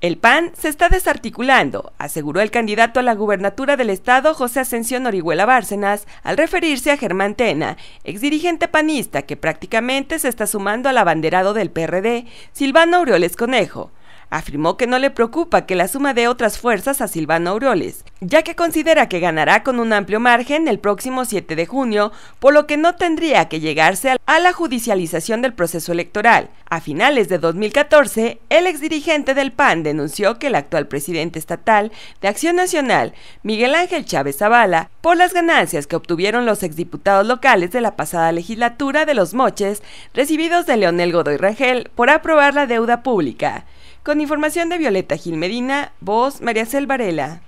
El PAN se está desarticulando, aseguró el candidato a la gubernatura del estado José Ascensión Orihuela Bárcenas al referirse a Germán Tena, dirigente panista que prácticamente se está sumando al abanderado del PRD, Silvano Aureoles Conejo. Afirmó que no le preocupa que la suma de otras fuerzas a Silvano Aureoles, ya que considera que ganará con un amplio margen el próximo 7 de junio, por lo que no tendría que llegarse a la judicialización del proceso electoral. A finales de 2014, el exdirigente del PAN denunció que el actual presidente estatal de Acción Nacional, Miguel Ángel Chávez Zavala, por las ganancias que obtuvieron los exdiputados locales de la pasada legislatura de los Moches, recibidos de Leonel Godoy Rangel por aprobar la deuda pública. Con información de Violeta Gil Medina, voz María Cel Varela.